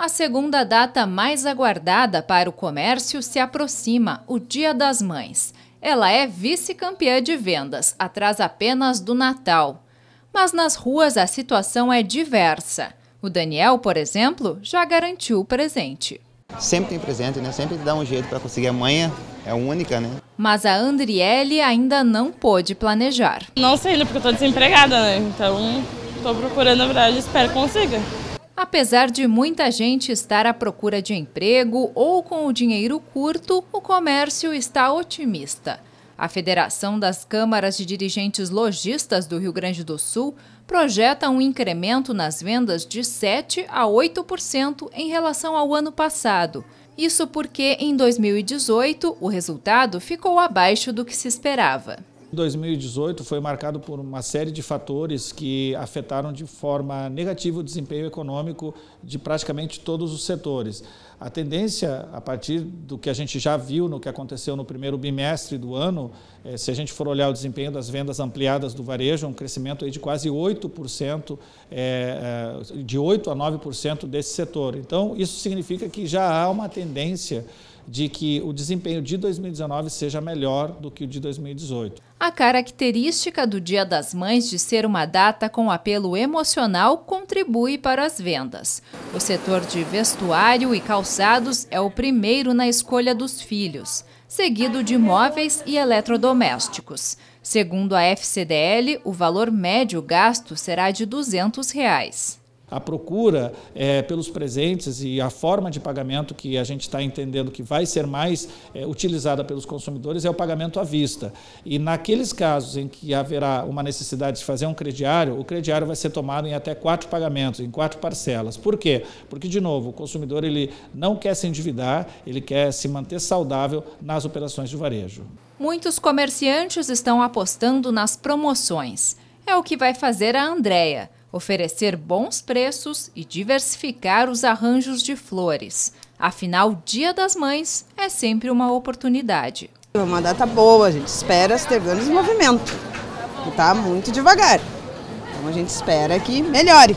A segunda data mais aguardada para o comércio se aproxima, o Dia das Mães. Ela é vice-campeã de vendas, atrás apenas do Natal. Mas nas ruas a situação é diversa. O Daniel, por exemplo, já garantiu o presente. Sempre tem presente, né? Sempre dá um jeito para conseguir. A é única, né? Mas a Andriele ainda não pôde planejar. Não sei, né? porque eu desempregada, né? Então, estou procurando, na verdade, espero que consiga. Apesar de muita gente estar à procura de emprego ou com o dinheiro curto, o comércio está otimista. A Federação das Câmaras de Dirigentes Logistas do Rio Grande do Sul projeta um incremento nas vendas de 7 a 8% em relação ao ano passado. Isso porque em 2018 o resultado ficou abaixo do que se esperava. 2018 foi marcado por uma série de fatores que afetaram de forma negativa o desempenho econômico de praticamente todos os setores. A tendência, a partir do que a gente já viu no que aconteceu no primeiro bimestre do ano, eh, se a gente for olhar o desempenho das vendas ampliadas do varejo, um crescimento de quase 8%, eh, eh, de 8% a 9% desse setor. Então, isso significa que já há uma tendência de que o desempenho de 2019 seja melhor do que o de 2018. A característica do Dia das Mães de ser uma data com apelo emocional contribui para as vendas. O setor de vestuário e calçados é o primeiro na escolha dos filhos, seguido de móveis e eletrodomésticos. Segundo a FCDL, o valor médio gasto será de R$ 200. Reais a procura é, pelos presentes e a forma de pagamento que a gente está entendendo que vai ser mais é, utilizada pelos consumidores é o pagamento à vista. E naqueles casos em que haverá uma necessidade de fazer um crediário, o crediário vai ser tomado em até quatro pagamentos, em quatro parcelas. Por quê? Porque, de novo, o consumidor ele não quer se endividar, ele quer se manter saudável nas operações de varejo. Muitos comerciantes estão apostando nas promoções. É o que vai fazer a Andrea oferecer bons preços e diversificar os arranjos de flores. Afinal, Dia das Mães é sempre uma oportunidade. É uma data boa, a gente espera ter grandes movimento. Está muito devagar. Então a gente espera que melhore.